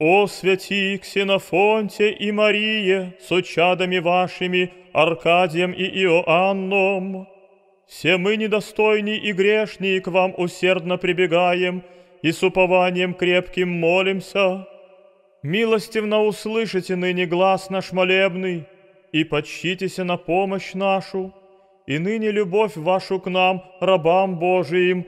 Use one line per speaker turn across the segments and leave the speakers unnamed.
О, святі Ксенофонте и і с сочадами вашими, Аркадием и Иоанном, все мы недостойные и грешные к вам усердно прибегаем и с упованием крепким молимся. Милостивно услышите ныне глаз наш молебный и почтитеся на помощь нашу, и ныне любовь вашу к нам, рабам Божиим,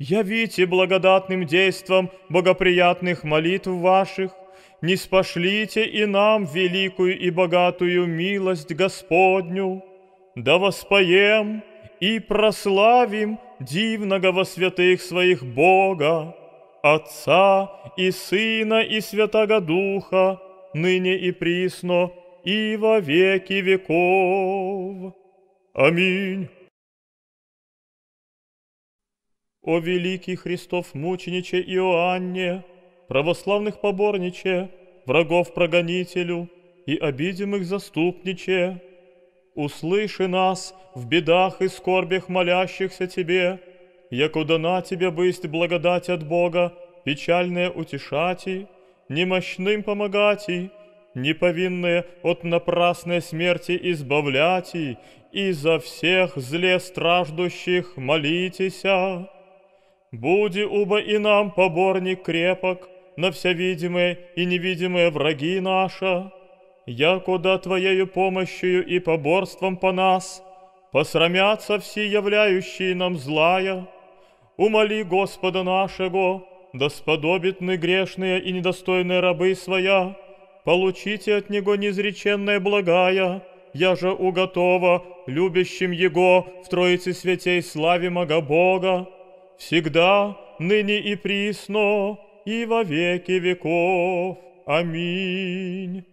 явите благодатным действом богоприятных молитв ваших, не спошлите и нам великую и богатую милость Господню, да воспоем и прославим дивного во святых своих Бога, Отца и Сына и Святого Духа, ныне и присно, и во веки веков. Аминь. О великий Христов мучениче Иоанне, православных поборниче, врагов прогонителю и обидимых заступниче, услыши нас в бедах и скорбях молящихся Тебе, якуда на Тебе бысть благодать от Бога, печальное утешати, немощным помогати, неповинные от напрасной смерти избавляти, и за всех зле страждущих молитеся». Буди уба и нам поборник крепок на все видимые и невидимые враги наша, куда Твоею помощью и поборством по нас посрамятся все являющие нам злая. Умоли Господа нашего, да сподобит мы грешные и недостойные рабы своя, получите от Него незреченное благая, я же уготова любящим Его в Троице Святей славимого Бога всегда, ныне и присно, и во веки веков. Аминь.